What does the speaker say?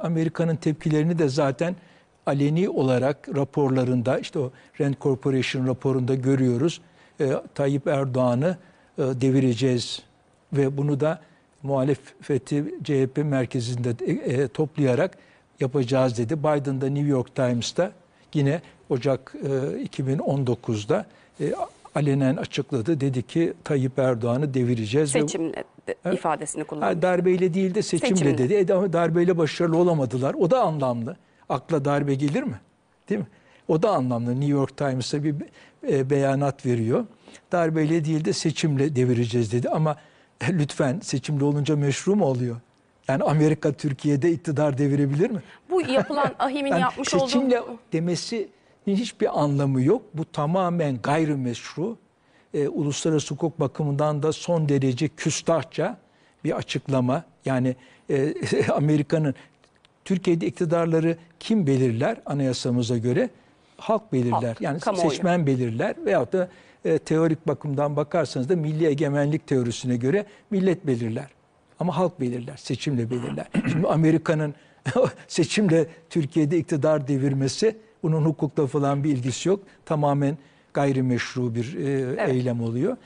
Amerika'nın tepkilerini de zaten aleni olarak raporlarında işte o Rand Corporation raporunda görüyoruz. E, Tayyip Erdoğan'ı e, devireceğiz ve bunu da muhalefeti CHP merkezinde e, e, toplayarak yapacağız dedi. Biden da New York Times'ta yine Ocak e, 2019'da e, alenen açıkladı. Dedi ki Tayyip Erdoğan'ı devireceğiz. Seçimle de, ifadesini kullandı. Yani darbeyle değil de seçimle, seçimle. dedi. E, darbeyle başarılı olamadılar. O da anlamlı. Akla darbe gelir mi? Değil mi? O da anlamlı. New York Times'a bir e, beyanat veriyor. Darbeyle değil de seçimle devireceğiz dedi. Ama e, lütfen seçimle olunca meşru mu oluyor? Yani Amerika Türkiye'de iktidar devirebilir mi? Bu yapılan ahimin yani yapmış olduğu... Seçimle demesi hiçbir anlamı yok. Bu tamamen gayrimeşru, e, uluslararası hukuk bakımından da son derece küstahça bir açıklama. Yani e, Amerika'nın Türkiye'de iktidarları kim belirler anayasamıza göre? Halk belirler. Halk, yani kamuoyu. seçmen belirler veyahut da e, teorik bakımdan bakarsanız da milli egemenlik teorisine göre millet belirler. Ama halk belirler, seçimle belirler. Şimdi Amerika'nın seçimle Türkiye'de iktidar devirmesi bunun hukukta falan bir ilgisi yok. Tamamen gayrimeşru bir e, evet. eylem oluyor.